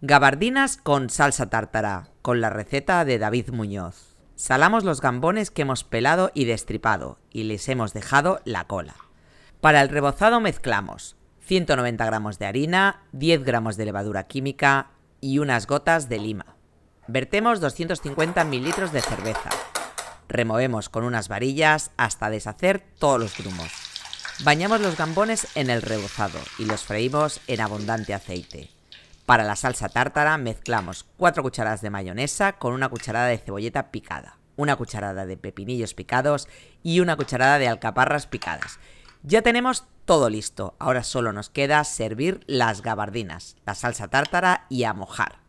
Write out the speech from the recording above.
Gabardinas con salsa tártara, con la receta de David Muñoz. Salamos los gambones que hemos pelado y destripado y les hemos dejado la cola. Para el rebozado mezclamos 190 gramos de harina, 10 gramos de levadura química y unas gotas de lima. Vertemos 250 mililitros de cerveza. Removemos con unas varillas hasta deshacer todos los grumos. Bañamos los gambones en el rebozado y los freímos en abundante aceite. Para la salsa tártara mezclamos 4 cucharadas de mayonesa con una cucharada de cebolleta picada, una cucharada de pepinillos picados y una cucharada de alcaparras picadas. Ya tenemos todo listo, ahora solo nos queda servir las gabardinas, la salsa tártara y a mojar.